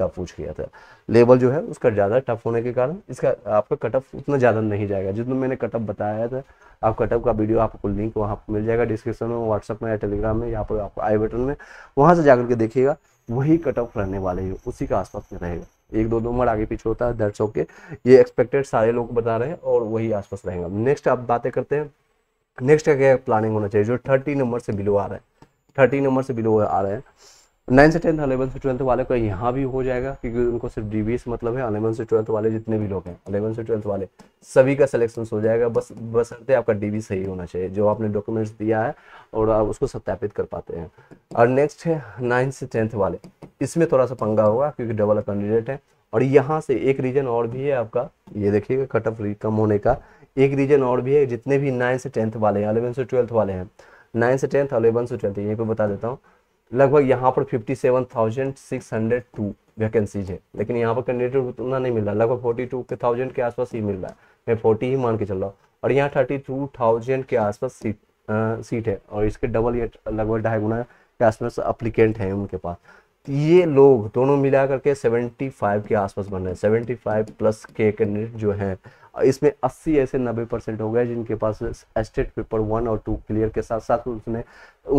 Tough पूछ किया था लेवल जो है उसका ज़्यादा टफ होने के कारण इसका आपका कटअप उतना ज़्यादा नहीं जाएगा जितना मैंने कटअप बताया था आप कटअप का वीडियो आपको लिंक वहाँ मिल जाएगा डिस्क्रिप्शन में व्हाट्सअप में या टेलीग्राम में या पर आप आई बटन में वहाँ से जाकर के देखिएगा वही कटअप रहने वाले हैं उसी के आसपास में रहेगा एक दो नंबर आगे पीछे होता है दैट्स ओके ये एक्सपेक्टेड सारे लोग बता रहे हैं और वही आसपास रहेगा नेक्स्ट आप बातें करते हैं नेक्स्ट का क्या प्लानिंग होना चाहिए जो थर्टी नंबर से बिलो आ रहा है थर्टी नंबर से बिलो आ रहे हैं नाइन से टेंथ अलेवन से ट्वेल्थ वाले को यहाँ भी हो जाएगा क्योंकि उनको सिर्फ डी से मतलब है अलेवन से ट्वेल्थ वाले जितने भी लोग हैं अलेवन से ट्वेल्थ वाले सभी का सिलेक्शन हो जाएगा बस बसरते आपका डी सही होना चाहिए जो आपने डॉक्यूमेंट्स दिया है और आप उसको सत्यापित कर पाते हैं और नेक्स्ट है नाइन्थ से टेंथ वाले इसमें थोड़ा सा पंगा होगा क्योंकि डबल कैंडिडेट है और यहाँ से एक रीजन और भी है आपका ये देखिएगा कट ऑफ कम होने का एक रीजन और भी है जितने भी नाइन्थ से टेंथ वाले हैं अलेवन से ट्वेल्थ वाले हैं नाइन्थ से टेंथ अलेवन से ट्वेल्थ यहीं पर बता देता हूँ लगभग यहाँ पर 57,602 वैकेंसीज है लेकिन यहाँ पर कैंडिडेट उतना नहीं मिल रहा लगभग 42,000 के आसपास ही मिल रहा है मैं 40 ही मान के चल रहा हूँ और यहाँ 32,000 के आसपास सीट आ, सीट है और इसके डबल ये लगभग ढाई गुना के आसपास अप्लीकेंट है उनके पास ये लोग दोनों मिला करके 75 के आसपास बन रहे हैं 75 प्लस के कैंडिडेट जो हैं इसमें 80 ऐसे 90 परसेंट हो गए जिनके पास एस्टेट पेपर वन और टू क्लियर के साथ साथ उसने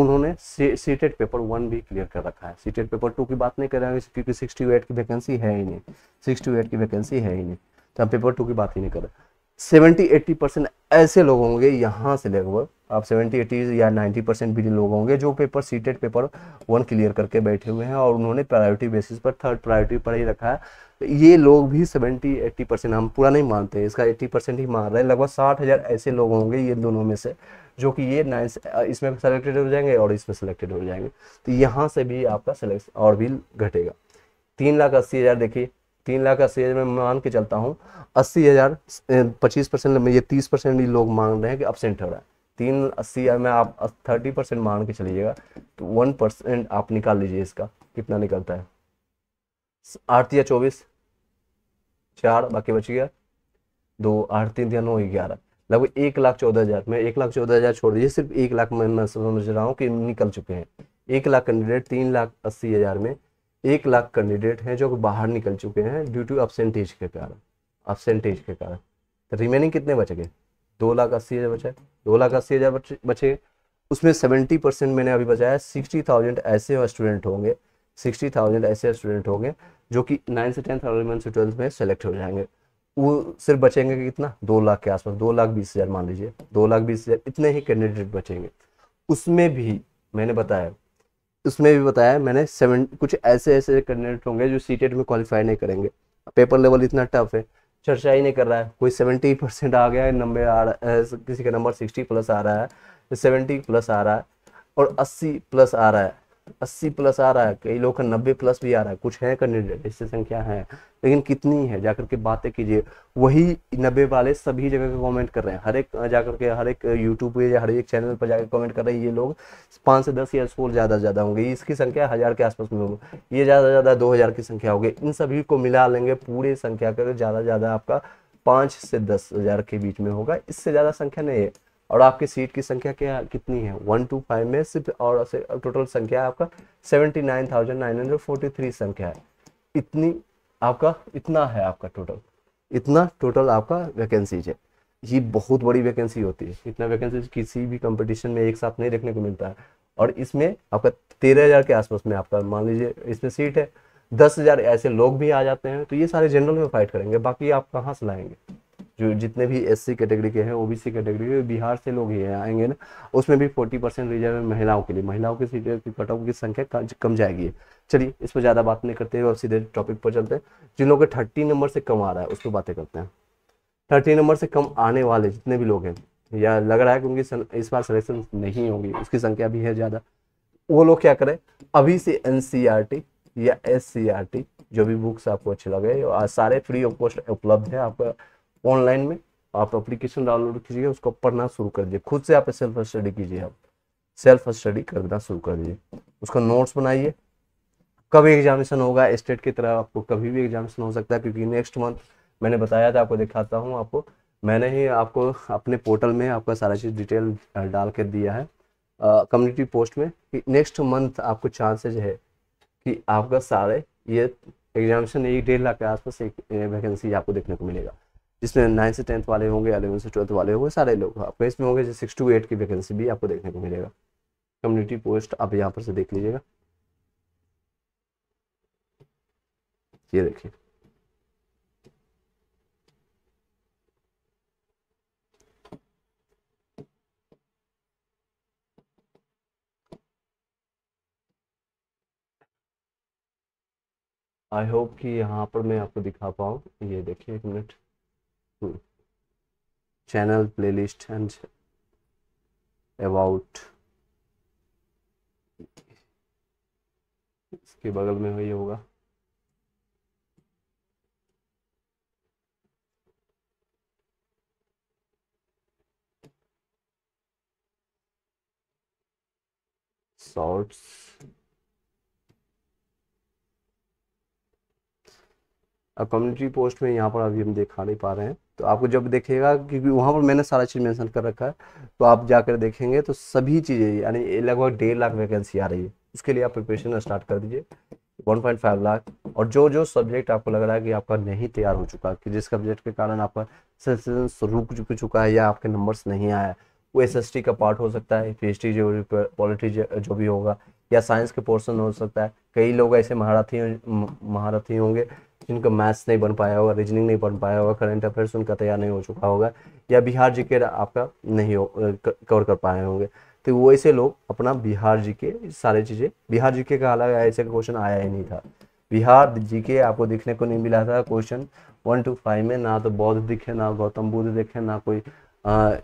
उन्होंने सीटेड पेपर वन भी क्लियर कर रखा है सीटेड पेपर टू की बात नहीं कर रहे हैं क्योंकि सिक्सटी एट की वैकेंसी है ही नहीं सिक्सटी एट की वैकेंसी है ही नहीं तो हम पेपर टू की बात ही नहीं कर रहे सेवेंटी एट्टी परसेंट ऐसे लोग होंगे यहाँ से लगभग आप सेवेंटी एटीज़ या नाइन्टी परसेंट भी लोग होंगे जो paper CTET paper one clear करके बैठे हुए हैं और उन्होंने प्रायोरिटी बेसिस पर थर्ड प्रायोरिटी पर ही रखा है तो ये लोग भी सेवेंटी एट्टी परसेंट हम पूरा नहीं मानते इसका एट्टी परसेंट ही मान रहे हैं लगभग साठ हज़ार ऐसे लोग होंगे ये दोनों में से जो कि ये नाइन्स इसमें सेलेक्टेड हो जाएंगे और इसमें सेलेक्टेड हो जाएंगे तो यहाँ से भी आपका सिलेक्शन और भी घटेगा तीन लाख अस्सी हज़ार देखिए तीन लाख अस्सी हज़ार में मान के चलता हूँ अस्सी हज़ार पच्चीस परसेंट में ये तीस परसेंट लोग मांग रहे हैं कि अपसेंट हो रहा है तीन अस्सी में आप थर्टी परसेंट मान के चलिएगा तो वन परसेंट आप निकाल लीजिए इसका कितना निकलता है आठ या चौबीस चार बाकी बच गया दो आठ तीन या नौ ग्यारह लगभग एक लाख चौदह हज़ार मैं एक लाख चौदह हज़ार छोड़ दीजिए सिर्फ एक लाख में समझ रहा हूँ कि निकल चुके हैं एक लाख कैंडिडेट तीन लाख अस्सी हज़ार में एक लाख कैंडिडेट हैं जो बाहर निकल चुके हैं ड्यू टू अपसेंटेज के कारण अपसेंटेज के कारण रिमेनिंग कितने बच गए दो लाख अस्सी हज़ार बचा दो लाख अस्सी हज़ार बचे उसमें सेवेंटी परसेंट मैंने अभी बचाया सिक्सटी थाउजेंड ऐसे स्टूडेंट होंगे सिक्सटी थाउजेंड ऐसे स्टूडेंट होंगे जो कि नाइन से टेंथ थाउजेंड से ट्वेल्थ में सेलेक्ट हो जाएंगे वो सिर्फ बचेंगे कितना दो लाख के आसपास दो लाख बीस हज़ार मान लीजिए दो लाख बीस हज़ार इतने ही कैंडिडेट बचेंगे उसमें भी मैंने बताया उसमें भी बताया मैंने सेवन कुछ ऐसे ऐसे कैंडिडेट होंगे जो सी e में क्वालिफाई नहीं करेंगे पेपर लेवल इतना टफ है चर्चा ही नहीं कर रहा है कोई सेवेंटी परसेंट आ गया है नंबर आ रहा है किसी का नंबर सिक्सटी प्लस आ रहा है सेवेंटी तो प्लस आ रहा है और अस्सी प्लस आ रहा है अस्सी प्लस आ रहा है कई लोग का नब्बे प्लस भी आ रहा है कुछ है कैंडिडेट इससे संख्या है लेकिन कितनी है जाकर के बातें कीजिए वही नब्बे वाले सभी जगह पे कमेंट कर रहे हैं हर एक जाकर के हर एक यूट्यूब पे या हर एक चैनल पर जाकर कमेंट कर रहे हैं ये लोग पाँच से दस या सोल ज़्यादा ज़्यादा होंगे इसकी संख्या हज़ार के आसपास में होगी ये ज़्यादा ज़्यादा दो हज़ार की संख्या होगी इन सभी को मिला लेंगे पूरे संख्या का ज़्यादा ज़्यादा आपका पांच से दस हज़ार के बीच में होगा इससे ज़्यादा संख्या नहीं है और आपकी सीट की संख्या क्या कितनी है वन टू फाइव में सिर्फ और टोटल संख्या आपका seventy nine thousand nine hundred forty three संख्या है इतनी आपका इतना है आपका टोटल इतना टोटल आपका वैकेंसीज है ये बहुत बड़ी वैकेंसी होती है इतना वैकेंसी किसी भी कंपटीशन में एक साथ नहीं देखने को मिलता है और इसमें आपका तेरह हज़ार के आसपास में आपका मान लीजिए इसमें सीट है दस हज़ार ऐसे लोग भी आ जाते हैं तो ये सारे जनरल में फाइट करेंगे बाकी आप कहाँ से लाएंगे जो जितने भी एस सी कैटेगरी के हैं ओ बी सी कैटेगरी के बिहार से लोग ही आएंगे ना उसमें भी फोर्टी परसेंट रिजर्व है महिलाओं के लिए महिलाओं के सीटें की कट ऑफ की संख्या कम जाएगी चलिए इस पर ज़्यादा बात नहीं करते हैं और सीधे टॉपिक पर चलते हैं जिन लोगों के थर्टी नंबर से कम आ रहा है उस पर बातें करते हैं थर्टी नंबर से कम आने वाले जितने भी लोग हैं या लग रहा है कि उनकी इस बार सिलेक्शन नहीं होगी उसकी संख्या भी है ज़्यादा वो लोग क्या करें अभी से एन e या एस e जो भी बुक्स आपको अच्छे लगे सारे फ्री ऑफ कॉस्ट उपलब्ध है आपका ऑनलाइन में आप एप्लीकेशन डाउनलोड कीजिए उसको पढ़ना शुरू कर दीजिए खुद से आप सेल्फ स्टडी कीजिए आप सेल्फ स्टडी करना शुरू कर दीजिए उसका नोट्स बनाइए कभी एग्जामिनेशन होगा स्टेट की तरह आपको कभी भी एग्जामिनेशन हो सकता है क्योंकि नेक्स्ट मंथ मैंने बताया था आपको दिखाता हूँ आपको मैंने ही आपको अपने पोर्टल में आपका सारा चीज़ डिटेल डाल कर दिया है कम्युनिटी पोस्ट में कि नेक्स्ट मंथ आपको चांसेज है कि आपका सारे ये एग्जामिनेशन एक डेढ़ लाख के आसपास एक वैकेंसी आपको देखने को मिलेगा जिसमें नाइन्थ से टेंथ वाले होंगे अलेवन से ट्वेल्थ वाले होंगे सारे लोग आपको हाँ, तो इसमें होंगे जैसे सिक्स टू एट की वैकेंसी भी आपको देखने को मिलेगा कम्युनिटी पोस्ट आप यहाँ पर से देख लीजिएगा ये देखिए आई होप कि यहाँ पर मैं आपको दिखा पाऊँ ये देखिए एक minute Hmm. channel playlist and about इसके बगल में वही होगा शॉर्ट्स अब कम्युनिटी पोस्ट में यहाँ पर अभी हम दिखा नहीं पा रहे हैं तो आपको जब देखेगा क्योंकि वहाँ पर मैंने सारा चीज़ मेंशन कर रखा है तो आप जाकर देखेंगे तो सभी चीज़ें यानी लगभग डेढ़ लाख वैकेंसी आ रही है उसके लिए आप प्रिपरेशन स्टार्ट कर दीजिए 1.5 लाख और जो जो सब्जेक्ट आपको लग रहा है कि आपका नहीं तैयार हो चुका कि जिस सब्जेक्ट के कारण आपका सेशन रुक चुका है या आपके नंबर्स नहीं आया वो एस का पार्ट हो सकता है पी जो पॉलिटी जो भी होगा या साइंस के पोर्सन हो सकता है कई लोग ऐसे महारथी महारथी होंगे जिनका मैथ्स नहीं बन पाया होगा रीजनिंग नहीं बन पाया होगा करंट अफेयर्स उनका तैयार नहीं हो चुका होगा या बिहार जी आपका नहीं हो कवर कर पाए होंगे तो वैसे लोग अपना बिहार जी सारे चीज़ें बिहार जी के का हालांकि ऐसे क्वेश्चन आया ही नहीं था बिहार जी आपको देखने को नहीं मिला था क्वेश्चन वन टू फाइव में ना तो बौद्ध दिखे ना गौतम बुद्ध दिखे ना कोई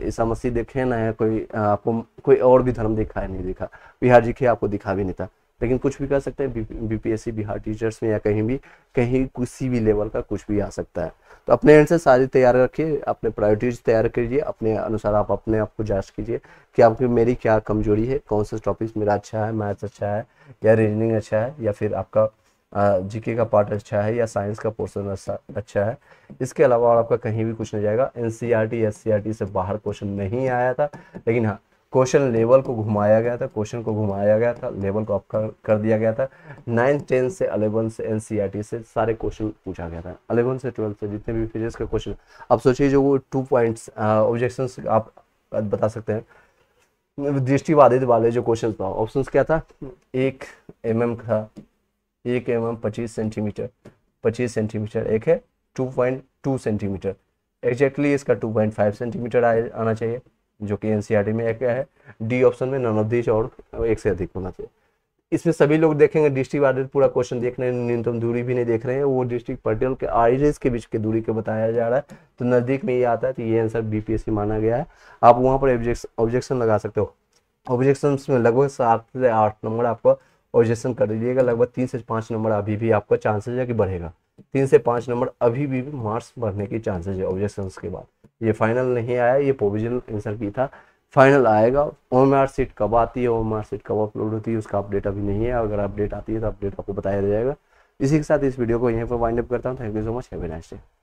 ईसा मसीह देखे ना कोई आपको कोई और भी धर्म दिखा नहीं दिखा बिहार जी के आपको दिखा भी नहीं था लेकिन कुछ भी कर सकते हैं बीपीएससी बिहार टीचर्स में या कहीं भी कहीं किसी भी लेवल का कुछ भी आ सकता है तो अपने एंड से सारी तैयार रखिए अपने प्रायोरिटीज तैयार करिए अपने अनुसार आप अपने आप को जांच कीजिए कि आपकी मेरी क्या कमजोरी है कौन से टॉपिक्स मेरा अच्छा है मैथ्स अच्छा है या रीजनिंग अच्छा है या फिर आपका जीके का पार्ट अच्छा है या साइंस का पोर्सन अच्छा, अच्छा है इसके अलावा और आपका कहीं भी कुछ नहीं जाएगा N C R T S C R T से बाहर क्वेश्चन नहीं आया था लेकिन हाँ क्वेश्चन लेवल को घुमाया गया था क्वेश्चन को घुमाया गया था लेवल को अप कर, दिया गया था नाइन्थ टेंथ से अलेवन से एन से सारे क्वेश्चन पूछा गया था अलेवन से ट्वेल्थ से जितने भी फिजिक्स के क्वेश्चन आप सोचिए जो वो टू पॉइंट्स ऑब्जेक्शन आप बता सकते हैं दृष्टिवादित वाले जो क्वेश्चन था ऑप्शन क्या था एक एम mm था एक एम एम पच्चीस सेंटीमीटर पच्चीस सेंटीमीटर एक है two point two centimetre exactly इसका टू पॉइंट फाइव सेंटीमीटर आना चाहिए जो कि एनसीईआरटी e में एक है डी ऑप्शन में नन ऑफ दिस और एक से अधिक होना चाहिए इसमें सभी लोग देखेंगे डिस्ट्रिक्ट वाइडेड पूरा क्वेश्चन देख रहे हैं न्यूनतम दूरी भी नहीं देख रहे हैं वो डिस्ट्रिक्ट पटेल के आइरेज के बीच के दूरी के बताया जा रहा है तो नज़दीक में ये आता है तो ये आंसर बीपीएससी माना गया है आप वहाँ पर ऑब्जेक्शन लगा सकते हो ऑब्जेक्शन में लगभग सात से आठ नंबर आपको ऑब्जेक्शन कर दीजिएगा लगभग तीन से पाँच नंबर अभी भी आपका चांसेज है कि बढ़ेगा तीन से पाँच नंबर अभी भी मार्क्स बढ़ने की चांसेज है ऑब्जेक्शन के बाद ये फाइनल नहीं आया ये प्रोविजनल आंसर भी था फाइनल आएगा ओम आर सीट कब आती है ओम आर सीट कब अपलोड होती है उसका अपडेट अभी नहीं है अगर अपडेट आती है तो अपडेट आपको बताया जाएगा इसी के साथ इस वीडियो को यहीं पर वाइंड अप करता हूँ thank you so much have a nice day